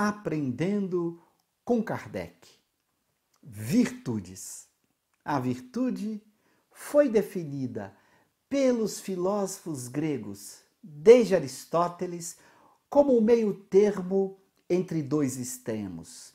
Aprendendo com Kardec. Virtudes. A virtude foi definida pelos filósofos gregos, desde Aristóteles, como o um meio-termo entre dois extremos,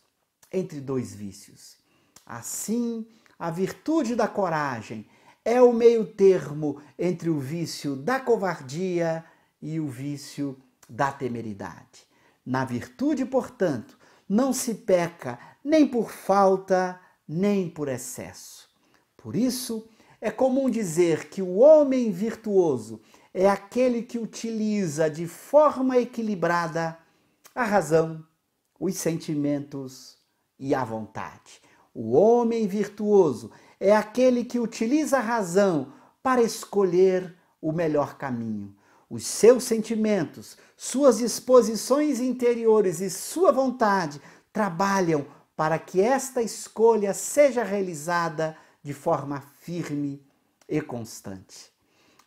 entre dois vícios. Assim, a virtude da coragem é o meio-termo entre o vício da covardia e o vício da temeridade. Na virtude, portanto, não se peca nem por falta, nem por excesso. Por isso, é comum dizer que o homem virtuoso é aquele que utiliza de forma equilibrada a razão, os sentimentos e a vontade. O homem virtuoso é aquele que utiliza a razão para escolher o melhor caminho, os seus sentimentos, suas disposições interiores e sua vontade trabalham para que esta escolha seja realizada de forma firme e constante.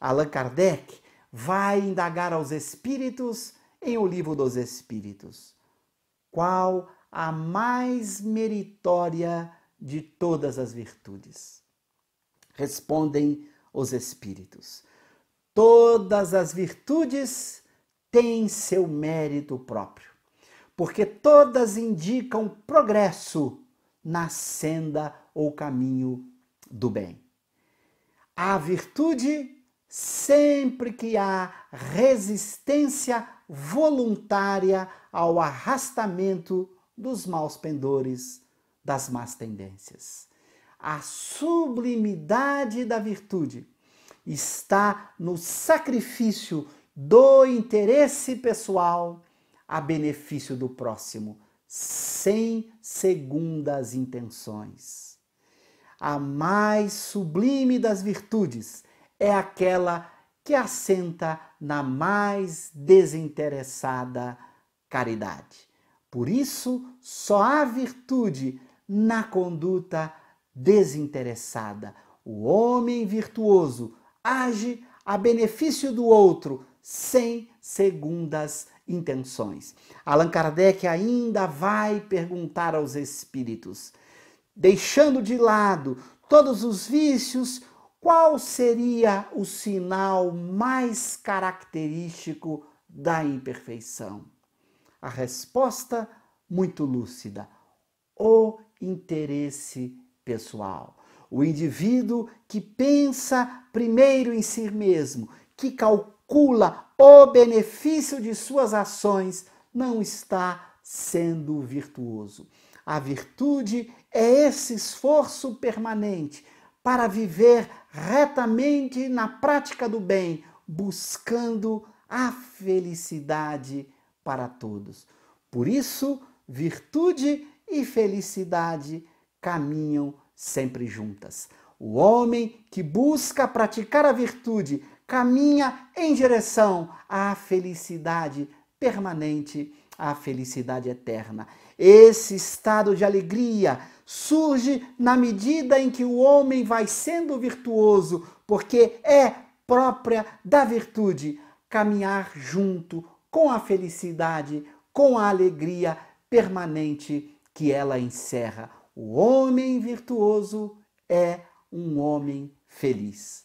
Allan Kardec vai indagar aos espíritos em O Livro dos Espíritos qual a mais meritória de todas as virtudes. Respondem os espíritos. Todas as virtudes têm seu mérito próprio, porque todas indicam progresso na senda ou caminho do bem. A virtude sempre que há resistência voluntária ao arrastamento dos maus pendores, das más tendências. A sublimidade da virtude está no sacrifício do interesse pessoal a benefício do próximo, sem segundas intenções. A mais sublime das virtudes é aquela que assenta na mais desinteressada caridade. Por isso, só há virtude na conduta desinteressada. O homem virtuoso age a benefício do outro sem segundas intenções. Allan Kardec ainda vai perguntar aos espíritos, deixando de lado todos os vícios, qual seria o sinal mais característico da imperfeição? A resposta muito lúcida: o interesse pessoal o indivíduo que pensa primeiro em si mesmo, que calcula o benefício de suas ações, não está sendo virtuoso. A virtude é esse esforço permanente para viver retamente na prática do bem, buscando a felicidade para todos. Por isso, virtude e felicidade caminham sempre juntas. O homem que busca praticar a virtude caminha em direção à felicidade permanente, à felicidade eterna. Esse estado de alegria surge na medida em que o homem vai sendo virtuoso, porque é própria da virtude caminhar junto com a felicidade, com a alegria permanente que ela encerra. O homem virtuoso é um homem feliz.